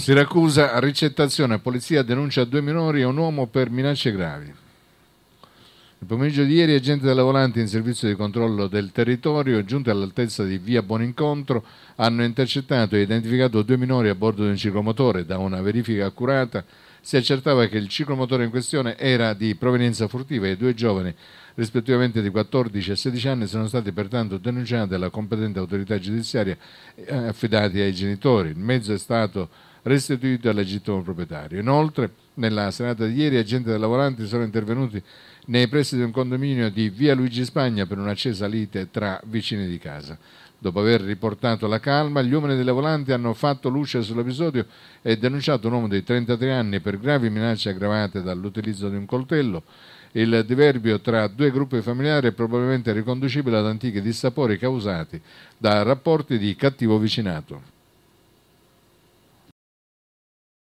Siracusa, ricettazione, polizia denuncia due minori e un uomo per minacce gravi. Il pomeriggio di ieri agenti della Volante in servizio di controllo del territorio, giunti all'altezza di via Buonincontro, hanno intercettato e identificato due minori a bordo di un ciclomotore. Da una verifica accurata si accertava che il ciclomotore in questione era di provenienza furtiva e due giovani, rispettivamente di 14 e 16 anni, sono stati pertanto denunciati dalla competente autorità giudiziaria e eh, affidati ai genitori. Il mezzo è stato restituito al legittimo proprietario. Inoltre, nella serata di ieri, agenti della Volanti sono intervenuti nei pressi di un condominio di via Luigi Spagna per un'accesa lite tra vicini di casa. Dopo aver riportato la calma, gli uomini della Volanti hanno fatto luce sull'episodio e denunciato un uomo di 33 anni per gravi minacce aggravate dall'utilizzo di un coltello. Il diverbio tra due gruppi familiari è probabilmente riconducibile ad antichi dissapori causati da rapporti di cattivo vicinato.